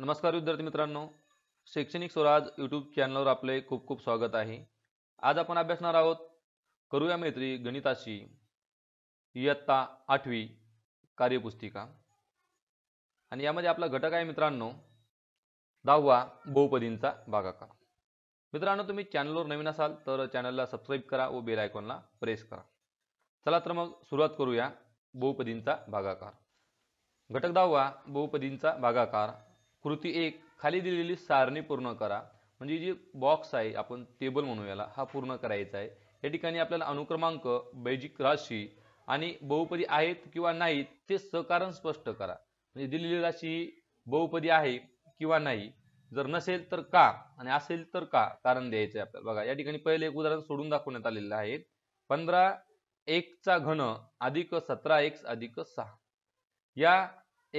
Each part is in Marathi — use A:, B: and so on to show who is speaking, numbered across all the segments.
A: नमस्कार विद्यार्थी मित्रांनो शैक्षणिक स्वराज यूट्यूब चॅनलवर आपले खूप खूप स्वागत आहे आज आपण अभ्यासणार आहोत करूया मैत्री गणिताशी इयत्ता आठवी कार्यपुस्तिका आणि यामध्ये आपला घटक आहे मित्रांनो दहावा बहुपदींचा भागाकार मित्रांनो तुम्ही चॅनलवर नवीन असाल तर चॅनलला सबस्क्राईब करा व बेल आयकॉनला प्रेस करा चला तर मग सुरुवात करूया बहुपदींचा भागाकार घटक दहावा बहुपदींचा भागाकार कृती एक खाली दिलेली सारणी पूर्ण करा म्हणजे जी बॉक्स आहे आपण टेबल म्हणू याला हा पूर्ण करायचा आहे या ठिकाणी आपल्याला अनुक्रमांक बैजिक राशी आणि बहुपदी आहेत किंवा नाहीत ते सकारण स्पष्ट करा म्हणजे दिलेली राशी बहुपदी आहे किंवा नाही जर नसेल तर का आणि असेल तर का कारण द्यायचं आहे आपल्याला बघा या ठिकाणी पहिले एक उदाहरण सोडून दाखवण्यात आलेलं आहे पंधरा एकचा घन अधिक सतरा एक अधिक सहा या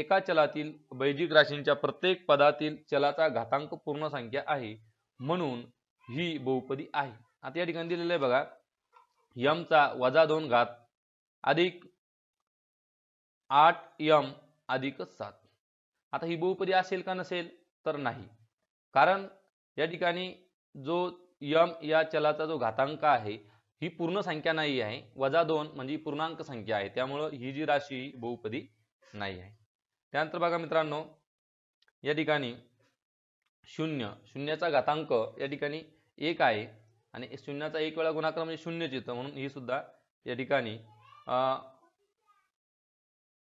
A: एका चलातील वैदिक राशींच्या प्रत्येक पदातील चलाचा घातांक पूर्ण संख्या आहे म्हणून ही बहुपदी आहे आता या ठिकाणी दिलेलं आहे बघा यमचा वजा दोन घात अधिक आठ यम अधिक सात आता ही बहुपदी असेल का नसेल तर नाही कारण या ठिकाणी जो यम या चलाचा जो घातांक आहे ही पूर्ण संख्या नाही आहे वजा दोन म्हणजे पूर्णांक संख्या आहे त्यामुळं ही जी राशी बहुपदी नाही आहे त्यानंतर बघा मित्रांनो या ठिकाणी शून्य शून्याचा घातांक या ठिकाणी एक आहे आणि शून्याचा एक वेळा गुणाकार म्हणजे शून्यच येतं म्हणून ही सुद्धा या ठिकाणी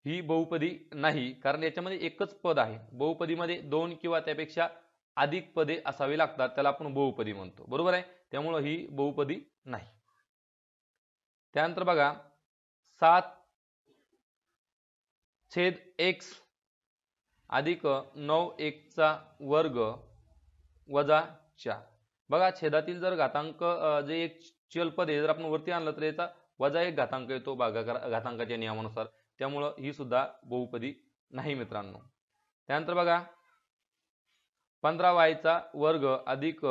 A: ही बहुपदी नाही कारण याच्यामध्ये एकच पद आहे बहुपदीमध्ये दोन किंवा त्यापेक्षा अधिक पदे असावी लागतात त्याला आपण बहुपदी म्हणतो बरोबर आहे त्यामुळं ही बहुपदी नाही त्यानंतर बघा सात छेद एक्स अधिक नऊ एकचा वर्ग वजा चार बघा छेदातील जर घातांक जे एक चलपद आहे जर आपण वरती आणलं तर याचा वजा एक घातांक येतो भागाकार घातांकाच्या नियमानुसार त्यामुळं ही सुद्धा बहुपदी नाही मित्रांनो त्यानंतर बघा पंधरा वायचा वर्ग अधिक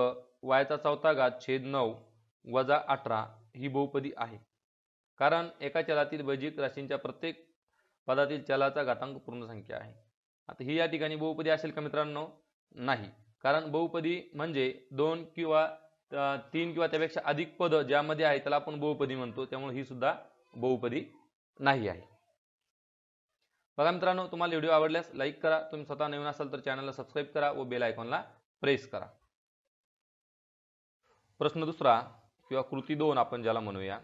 A: वायचा चौथा घात छेद नऊ वजा अठरा ही बहुपदी आहे कारण एका चलातील वैजिक राशींच्या प्रत्येक पदातील चलाचा घातांक पूर्ण संख्या आहे आता ही या ठिकाणी बहुपदी असेल का मित्रांनो नाही कारण बहुपदी म्हणजे दोन किंवा तीन किंवा त्यापेक्षा अधिक पद ज्यामध्ये आहे त्याला आपण बहुपदी म्हणतो त्यामुळे ही सुद्धा बहुपदी नाही आहे बघा मित्रांनो तुम्हाला व्हिडिओ आवडल्यास लाईक करा तुम्ही स्वतः नवीन असाल तर चॅनलला सबस्क्राईब करा व बेल आयकॉनला प्रेस करा प्रश्न दुसरा किंवा कृती दोन आपण ज्याला म्हणूया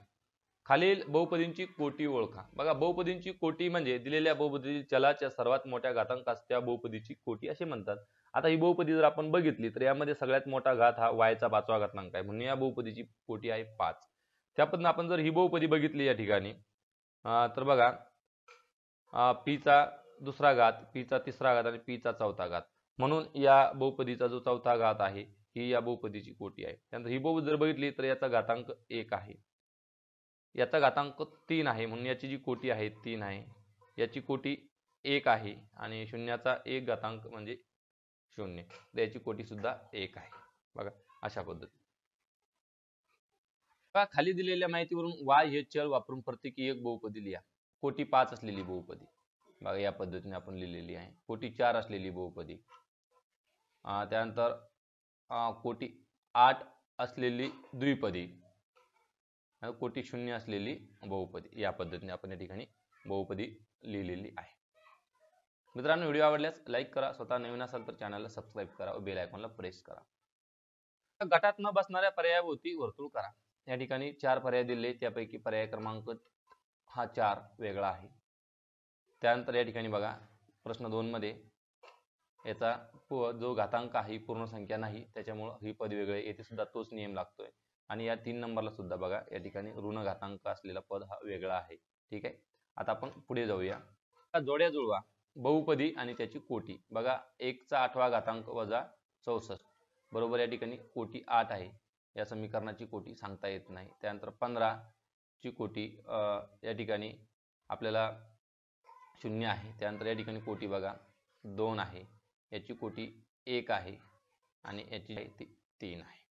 A: खालील बहुपदींची कोटी ओळखा बघा बहुपदींची कोटी म्हणजे दिलेल्या बहुपदी चलाच्या सर्वात मोठ्या घातांक असत्या बहुपदीची कोटी असे म्हणतात आता ही बहुपदी जर आपण बघितली तर यामध्ये सगळ्यात मोठा घात हा वायचा पाचवा घातांक आहे म्हणून या बहुपदीची कोटी आहे पाच त्यापासून आपण जर ही बहुपदी बघितली या ठिकाणी तर बघा पीचा दुसरा घात पीचा तिसरा घात आणि पीचा चौथा घात म्हणून या बहुपदीचा जो चौथा घात आहे ही या बहुपदीची कोटी आहे त्यानंतर ही बहुपदी जर बघितली तर याचा घातांक एक आहे याचा घातांक तीन आहे म्हणून याची जी कोटी आहे तीन आहे याची कोटी एक आहे आणि शून्याचा एक घातांक म्हणजे शून्य याची कोटी सुद्धा एक आहे बघा अशा पद्धती खाली दिलेल्या माहितीवरून वाय हे चल वापरून प्रत्येकी एक बहुपदी लिहा कोटी पाच असलेली बहुपदी बघा या पद्धतीने आपण लिहिलेली आहे कोटी चार असलेली बहुपदी त्यानंतर कोटी आठ असलेली द्विपदी कोटी शून्य असलेली बहुपदी या पद्धतीने आपण या ठिकाणी बहुपदी लिहिलेली आहे मित्रांनो व्हिडिओ आवडल्यास लाईक करा स्वतः नवीन असाल तर चॅनलला सबस्क्राईब करा व बेल आयकॉनला प्रेस करा गटात न बसणाऱ्या पर्यायाभोवती वर्तुळ करा या ठिकाणी चार पर्याय दिले त्यापैकी पर्याय क्रमांक हा चार वेगळा आहे त्यानंतर या ठिकाणी बघा प्रश्न दोन मध्ये याचा जो घातांक आहे पूर्ण संख्या नाही त्याच्यामुळं ही पद वेगळे येथे सुद्धा तोच नियम लागतोय आणि या तीन नंबरला सुद्धा बघा या ठिकाणी ऋण घातांक असलेला पद हा वेगळा आहे ठीक आहे आता आपण पुढे जाऊया जोड्या जुळवा बहुपदी आणि त्याची कोटी बघा एकचा आठवा घातांक वजा चौसष्ट बरोबर या ठिकाणी कोटी आठ आहे या समीकरणाची कोटी सांगता येत नाही त्यानंतर पंधरा ची कोटी या ठिकाणी आपल्याला शून्य आहे त्यानंतर या ठिकाणी कोटी बघा दोन आहे याची कोटी एक आहे आणि याची ती तीन आहे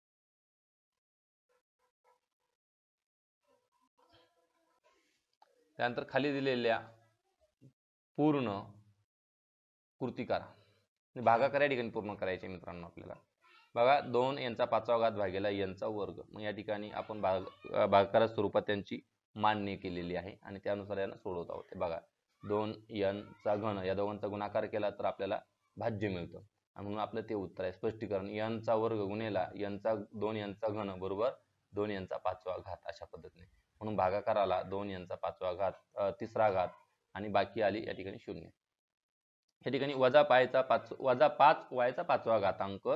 A: त्यानंतर खाली दिलेल्या पूर्ण कृती करा भागाकार या ठिकाणी पूर्ण करायचे मित्रांनो आपल्याला बघा दोन यांचा पाचवा घात भागेला यांचा वर्ग मग या ठिकाणी आपण भाग भागाकार स्वरूपात त्यांची मान्य केलेली आहे आणि त्यानुसार यांना सोडवत आहोत बघा दोन यांचा घन या दोघांचा गुणाकार केला तर आपल्याला भाज्य मिळतं आणि म्हणून आपलं ते उत्तर आहे स्पष्टीकरण यांचा वर्ग गुणेला यांचा दोन यांचा घन बरोबर दोन यांचा पाचवा घात अशा पद्धतीने म्हणून भागाकार आला दोन यांचा पाचवा घात तिसरा घात आणि बाकी आली या ठिकाणी शून्य या ठिकाणी वजा पायचा पाच वजा पाच वायचा पाचवा घातांक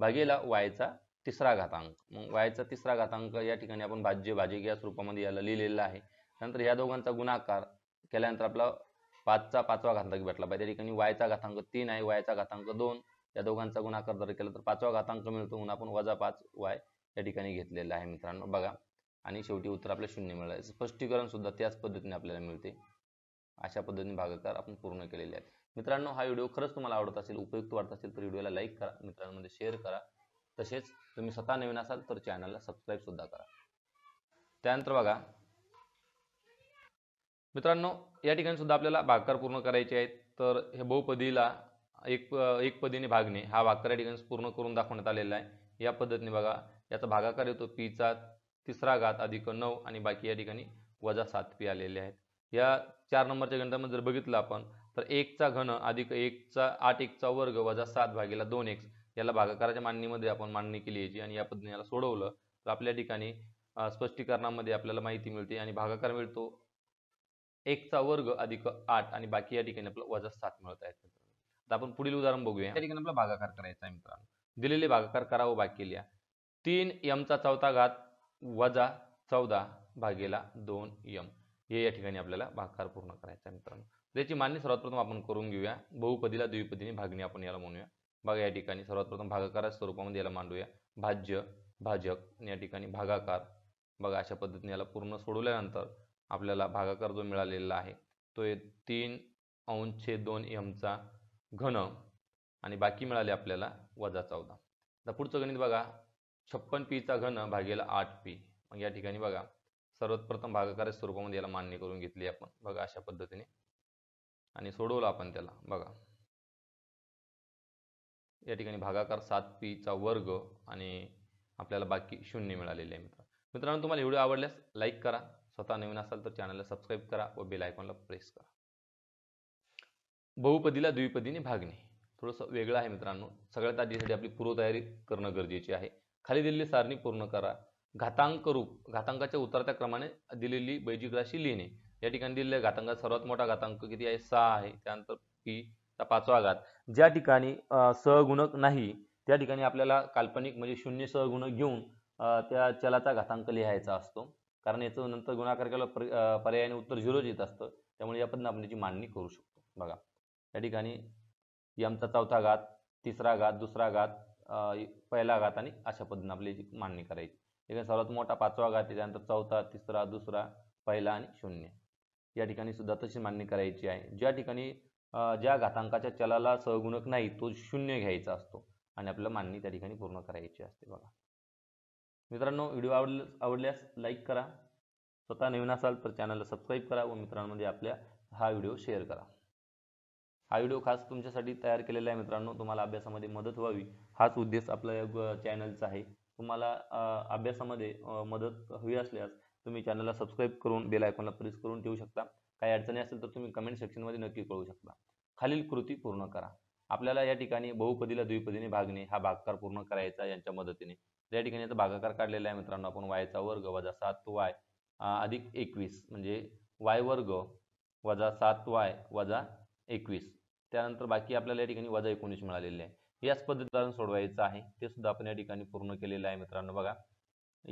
A: भागेला वायचा तिसरा घातांक मग वायचा तिसरा घातांक या ठिकाणी आपण भाज्य भाजी गॅस रूपामध्ये याला लिहिलेला आहे नंतर या दोघांचा गुणाकार केल्यानंतर आपला पाचचा पाचवा घातांक भेटला पाहिजे त्या ठिकाणी वायचा घातांक तीन आहे वायचा घातांक दोन या दोघांचा गुणाकार जर केला तर पाचवा घातांक मिळतो म्हणून आपण वजा पाच वाय या ठिकाणी घेतलेला आहे मित्रांनो बघा आणि शेवटी उत्तर आपल्याला शून्य मिळायचं स्पष्टीकरण सुद्धा त्याच पद्धतीने आपल्याला मिळते अशा पद्धतीने भागाकार आपण पूर्ण केलेले आहेत मित्रांनो हा व्हिडिओ खरंच तुम्हाला आवडत असेल उपयुक्त वाटत असेल तर व्हिडिओला लाईक करा मित्रांमध्ये शेअर करा तसेच तुम्ही स्वतः नवीन असाल तर चॅनलला सबस्क्राईब सुद्धा करा त्यानंतर बघा मित्रांनो या ठिकाणी सुद्धा आपल्याला भागकार पूर्ण करायचे आहेत तर हे बहुपदीला एक एक पदीने भागणे हा भागकार या ठिकाणी पूर्ण करून दाखवण्यात आलेला आहे या पद्धतीने बघा याचा भागाकार येतो पीचा तिसरा घात अधिक नऊ आणि बाकी या ठिकाणी वजा सात पी आलेले आहेत या चार नंबरच्या गणितामध्ये जर बघितलं आपण तर एकचा घन अधिक एकचा आठ एकचा वर्ग वजा सात भागीला दोन एक्स याला भागाकाराच्या मांडणीमध्ये आपण मांडणी केली याची आणि या पद्धतीने याला सोडवलं तर आपल्या ठिकाणी स्पष्टीकरणामध्ये आपल्याला माहिती मिळते आणि भागाकार मिळतो एकचा वर्ग अधिक आठ आणि बाकी या ठिकाणी आपला वजा सात मिळत आहेत तर आपण पुढील उदाहरण बघूया या ठिकाणी आपला भागाकार करायचा आहे मित्रांनो दिलेले भागाकार करावं बाकी लिहा तीन यमचा चौथा घात वजा चौदा भागेला दोन यम हे या ठिकाणी आपल्याला भागाकार पूर्ण करायचा आहे मित्रांनो त्याची मान्य सर्वात प्रथम आपण करून घेऊया बहुपदीला द्विपदीने भागणी आपण याला म्हणूया बघा या ठिकाणी सर्वात प्रथम भागाकार स्वरूपामध्ये याला मांडूया भाज्य भाजक या ठिकाणी भागाकार बघा अशा पद्धतीने याला पूर्ण सोडवल्यानंतर आपल्याला भागाकार जो मिळालेला आहे तो तीन छे दोन यमचा घन आणि बाकी मिळाले आपल्याला वजा चौदा आता पुढचं गणित बघा छप्पन चा घन भागेला आठ पी मग या ठिकाणी बघा सर्वप्रथम भागाकार स्वरूपामध्ये याला मान्य करून घेतली आपण बघा अशा पद्धतीने आणि सोडवलं आपण त्याला बघा या ठिकाणी भागाकार सात पी चा वर्ग आणि आपल्याला बाकी शून्य मिळालेले आहे मित्र मित्रांनो तुम्हाला व्हिडिओ आवडल्यास लाईक करा स्वतः नवीन असाल तर चॅनलला सबस्क्राईब करा व बेल आयकॉनला प्रेस करा बहुपदीला द्विपदीने भागणे थोडंसं वेगळं आहे मित्रांनो सगळ्यात आधीसाठी आपली पूर्वतयारी करणं गरजेची आहे खाली दिलेली सारणी पूर्ण करा घातांक रूप घातांकाच्या उतरत्या क्रमाने दिलेली बैजिक राशी लिहिणे या ठिकाणी दिलेल्या घातांकात सर्वात मोठा घातांक किती आहे सहा आहे त्यानंतर पी चा पाचवा घात ज्या ठिकाणी सहगुणक नाही त्या ठिकाणी आपल्याला काल्पनिक म्हणजे शून्य सहगुणक घेऊन त्या चलाचा घातांक लिहायचा असतो कारण याचं नंतर गुणाकार केला पर्यायाने उत्तर झिरोच येत असतं त्यामुळे या पद्धतीने आपण त्याची मांडणी करू शकतो बघा या ठिकाणी यमचा चौथा घात तिसरा घात दुसरा घात पहिला घात आणि अशा पद्धतीने आपली मांडणी करायची सर्वात मोठा पाचवा घात आहे त्यानंतर चौथा तिसरा दुसरा पहिला आणि शून्य या ठिकाणी सुद्धा तशी मांडणी करायची आहे ज्या ठिकाणी ज्या घातांकाच्या चलाला सहगुणक नाही तो शून्य घ्यायचा असतो आणि आपल्याला मांडणी त्या ठिकाणी पूर्ण करायची असते बघा मित्रांनो व्हिडिओ आवड आवडल्यास लाईक करा स्वतः नवीन असाल तर चॅनलला सबस्क्राईब करा व मित्रांमध्ये आपल्या हा व्हिडिओ शेअर करा हा व्हिडिओ खास तुमच्यासाठी तयार केलेला आहे मित्रांनो तुम्हाला अभ्यासामध्ये मदत व्हावी हाच उद्देश आपल्या चॅनलचा आहे तुम्हाला अभ्यासामध्ये मदत हवी असल्यास तुम्ही चॅनलला सबस्क्राईब करून बेल आयकॉनला प्रेस करून ठेवू शकता काही अडचणी असेल तर तुम्ही कमेंट सेक्शनमध्ये नक्की कळू शकता खालील कृती पूर्ण करा आपल्याला या ठिकाणी बहुपदीला द्विपदीने भागणे हा भागकार पूर्ण करायचा यांच्या मदतीने या ठिकाणी याचा भागाकार काढलेला आहे मित्रांनो आपण वायचा वर्ग वजा सात वाय अधिक एकवीस म्हणजे वाय वर्ग वजा सात वाय वजा एकवीस त्यानंतर बाकी आपल्याला या ठिकाणी वजा एकोणीस मिळालेले आहे याच पद्धतीला सोडवायचं आहे ते सुद्धा आपण या ठिकाणी पूर्ण केलेलं आहे मित्रांनो बघा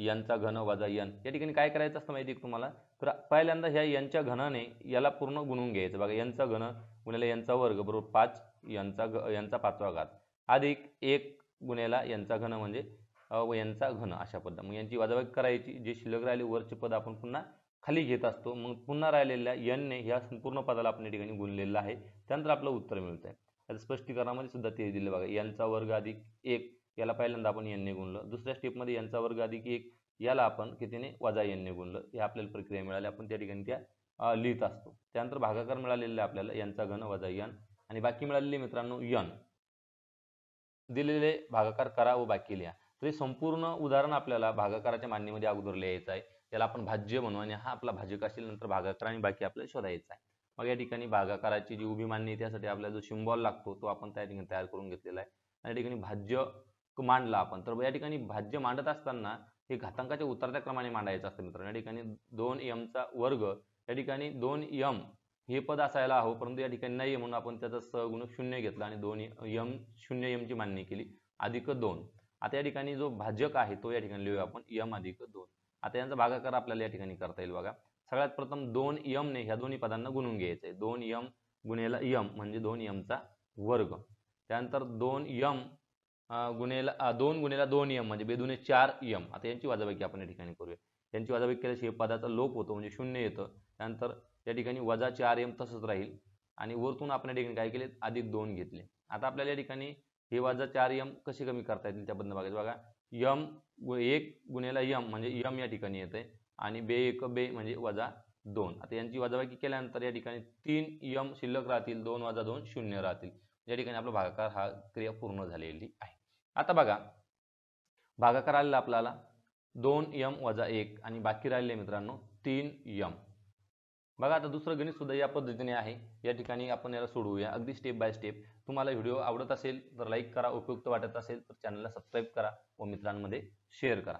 A: यांचा घन वजा यन या ठिकाणी काय करायचं असतं माहिती आहे तुम्हाला तर पहिल्यांदा ह्या यांच्या घनाने याला पूर्ण गुणून घ्यायचं बघा यांचा घन गुण्याला यांचा वर्ग बरोबर पाच यांचा ग यांचा पाचवा घात अधिक एक गुण्याला यांचा घन म्हणजे यांचा घन अशा पद्धत मग यांची वजाबाकी करायची जे शिल्लक राहिले वरचे पद आपण पुन्हा खाली घेत असतो मग पुन्हा राहिलेल्या यनने ह्या संपूर्ण पदाला आपल्या ठिकाणी गुणलेलं आहे त्यानंतर आपलं उत्तर मिळतं आहे आता स्पष्टीकरणामध्ये सुद्धा ते दिलं बघा यांचा वर्ग अधिक एक याला पहिल्यांदा आपण यनने गुणलं दुसऱ्या स्टेपमध्ये यांचा वर्ग अधिक एक याला आपण कितीने वजा यनने गुणलं हे आपल्याला प्रक्रिया मिळाली आपण त्या ठिकाणी त्या लिहित असतो त्यानंतर भागाकार मिळालेला आपल्याला यांचा घन वजा यन आणि बाकी मिळालेले मित्रांनो यन दिलेले भागाकार करा व बाकी लिहा तर हे संपूर्ण उदाहरण आपल्याला भागाकाराच्या मान्यमध्ये अगोदर लिहायचं आहे त्याला आपण भाज्य म्हणू आणि हा आपला भाजक असेल नंतर भागाकार आणि बाकी आपल्याला शोधायचा आहे मग या ठिकाणी भागाकाराची जी उभी मांडणी त्यासाठी आपल्याला जो शिंबॉल लागतो तो आपण त्या ठिकाणी तयार करून घेतलेला आहे आणि या ठिकाणी भाज्य मांडला आपण तर या ठिकाणी भाज्य मांडत असताना हे घातांकाच्या उतरत्या क्रमाने मांडायचं असतं मित्रांनो या ठिकाणी दोन यमचा वर्ग या ठिकाणी दोन यम हे पद असायला हवं परंतु या ठिकाणी नाही म्हणून आपण त्याचा सगुण शून्य घेतला आणि दोन यम शून्य यमची मांडणी केली अधिक दोन आता या ठिकाणी जो भाजक आहे तो या ठिकाणी लिहूया आपण यम अधिक दोन आता यांचा भागाकार आपल्याला या ठिकाणी करता येईल बघा सगळ्यात प्रथम दोन ने ह्या दोन्ही पदांना गुणून घ्यायचे आहे दोन यम गुन्हेला यम म्हणजे दोन यमचा वर्ग त्यानंतर दोन यम गुणेला दोन गुन्हेला दोन यम म्हणजे बेदुने चार यम आता यांची वाजाबाकी आपण या ठिकाणी करूया यांची वाजाबाकी हे पदाचा लोप होतो म्हणजे शून्य येतं त्यानंतर या ठिकाणी वजा चार यम तसंच राहील आणि वरतून आपण या ठिकाणी काय केले अधिक दोन घेतले आता आपल्याला या ठिकाणी हे वजा चार यम कसे कमी करता येतील त्याबद्दल बघायचं बघा यम एक गुन्ह्याला यम म्हणजे यम या ठिकाणी येते आणि बे एक बे म्हणजे वजा दोन आता यांची वजाबाकी केल्यानंतर या ठिकाणी तीन यम शिल्लक राहतील दोन वजा दोन शून्य राहतील या ठिकाणी आपला भागाकार हा क्रिया पूर्ण झालेली आहे आता बघा भागाकार आलेला आपल्याला दोन यम वजा एक आणि बाकी राहिले मित्रांनो तीन यम बघा आता दुसरं गणित सुद्धा या पद्धतीने आहे या ठिकाणी आपण याला सोडवूया अगदी स्टेप बाय स्टेप तुम्हाला व्हिडिओ आवडत असेल तर लाईक करा उपयुक्त वाटत असेल तर चॅनलला सबस्क्राईब करा व मित्रांमध्ये शेअर करा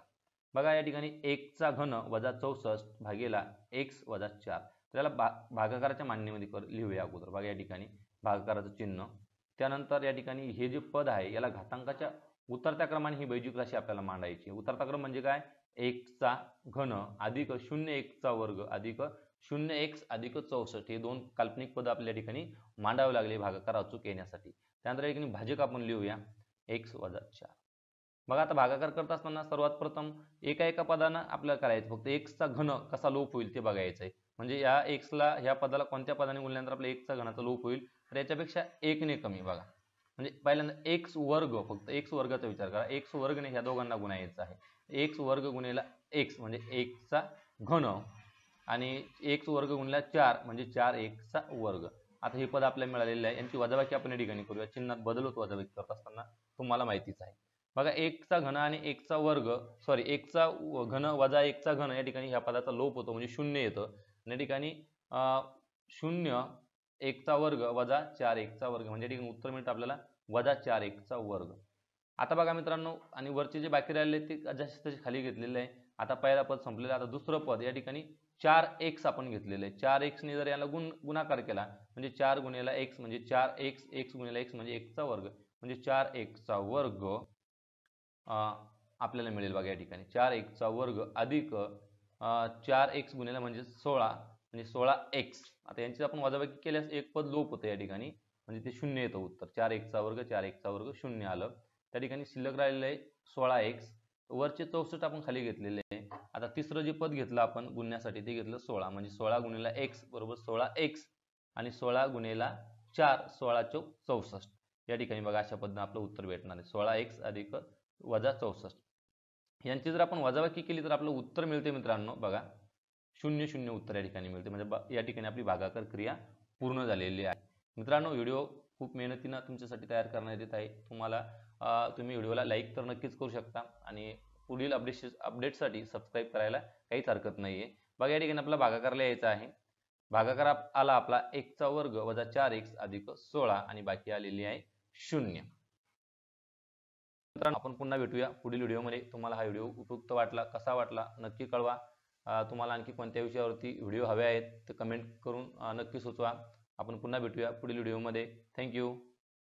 A: बघा या ठिकाणी एकचा घन वजा चौसष्ट भागेला एक्स वजा चार तर याला भा भागाकाराच्या मांडणीमध्ये कर लिहूया अगोदर बघा या ठिकाणी भागाकाराचं चिन्ह त्यानंतर या ठिकाणी हे जे पद आहे याला घातांकाच्या उतरत्या क्रमाने ही बैजिक राशी आपल्याला मांडायची उतरता क्रम म्हणजे काय एकचा घन अधिक शून्य एकचा वर्ग अधिक शून्य एक्स अधिक चौसष्ट हे दोन काल्पनिक पद आपल्या ठिकाणी मांडावे लागले भागाकार अचूक येण्यासाठी त्यानंतर ठिकाणी भाजक आपण लिहूया एक्स वजा चार बघा आता भागाकार करत असताना सर्वात प्रथम एका एका पदानं आपल्याला करायचं फक्त एक्सचा घन कसा लोप होईल ते बघायचं आहे म्हणजे या एक्सला ह्या पदाला कोणत्या पदाने बोलल्यानंतर आपल्या चा घनाचा लोप होईल तर याच्यापेक्षा एकने कमी बघा म्हणजे पहिल्यांदा एक्स वर्ग फक्त एक्स वर्गाचा विचार करा एक्स वर्गने ह्या दोघांना गुणायचं आहे एक्स वर्ग गुणेला एक्स म्हणजे चा घन आणि एक वर्ग गुणला चार म्हणजे चार एकचा वर्ग आता हे पद आपल्याला मिळालेलं आहे यांची वजाबाकी आपण या ठिकाणी करूया चिन्हात बदल होतो वजाबाकी करत असताना तुम्हाला माहितीच आहे बघा एकचा घन आणि एकचा वर्ग सॉरी एकचा घन वजा एकचा घन या ठिकाणी ह्या पदाचा लोप होतो म्हणजे शून्य येतं या ठिकाणी शून्य एकचा वर्ग वजा चार एकचा वर्ग म्हणजे ठिकाणी उत्तर मिळतं आपल्याला वजा चार एकचा वर्ग आता बघा मित्रांनो आणि वरचे जे बाकी राहिले ते जसे खाली घेतलेले आहे आता पहिला पद संपलेलं आता दुसरं पद या ठिकाणी चार एक्स आपण घेतलेले आहे चार एक्सने जर याला गुण गुणाकार केला म्हणजे चार गुणेला एक्स म्हणजे चार एक्स एक्स गुणेला एक्स म्हणजे एकचा वर्ग म्हणजे चार एक्सचा वर्ग आपल्याला मिळेल बघा या ठिकाणी चार एकचा वर्ग अधिक चार एक्स गुणेला म्हणजे सोळा म्हणजे सोळा एक्स आता यांची आपण वजाबाकी केल्यास एक पद लोप होतं या ठिकाणी म्हणजे ते शून्य येतं उत्तर चार एकचा वर्ग चार एकचा वर्ग शून्य आलं त्या ठिकाणी शिल्लक राहिलेलं आहे सोळा एक्स वरचे चौसष्ट आपण खाली घेतलेले आता तिसरं जे पद घेतलं आपण गुणण्यासाठी ते घेतलं सोळा म्हणजे सोळा गुणिला एक्स बरोबर सोळा एक्स आणि सोळा गुणिला चार सोळा चौ चौसष्ट या ठिकाणी बघा अशा पद्धतीने आपलं उत्तर भेटणार आहे सोळा एक्स अधिक वजा चौसष्ट यांची जर आपण वजाबाकी केली तर आपलं उत्तर मिळते मित्रांनो बघा शून्य शून्य उत्तर या ठिकाणी मिळते म्हणजे या ठिकाणी आपली भागाकार क्रिया पूर्ण झालेली आहे मित्रांनो व्हिडिओ खूप मेहनतीनं तुमच्यासाठी तयार करण्यात येत आहे तुम्हाला तुम्ही व्हिडिओला लाईक तर नक्कीच करू शकता आणि पुढील अपडेट अपडेटसाठी सबस्क्राईब करायला काहीच हरकत नाही आहे बघा या ठिकाणी आपला भागाकारला यायचा आहे भागाकार आला आपला एकचा वर्ग वजा चार एक्स अधिक सोळा आणि बाकी आलेली आहे शून्य आपण पुन्हा भेटूया पुढील व्हिडिओमध्ये तुम्हाला हा व्हिडिओ उपयुक्त वाटला कसा वाटला नक्की कळवा तुम्हाला आणखी कोणत्या विषयावरती व्हिडिओ हवे आहेत तर कमेंट करून नक्की सुचवा आपण पुन्हा भेटूया पुढील व्हिडिओमध्ये थँक्यू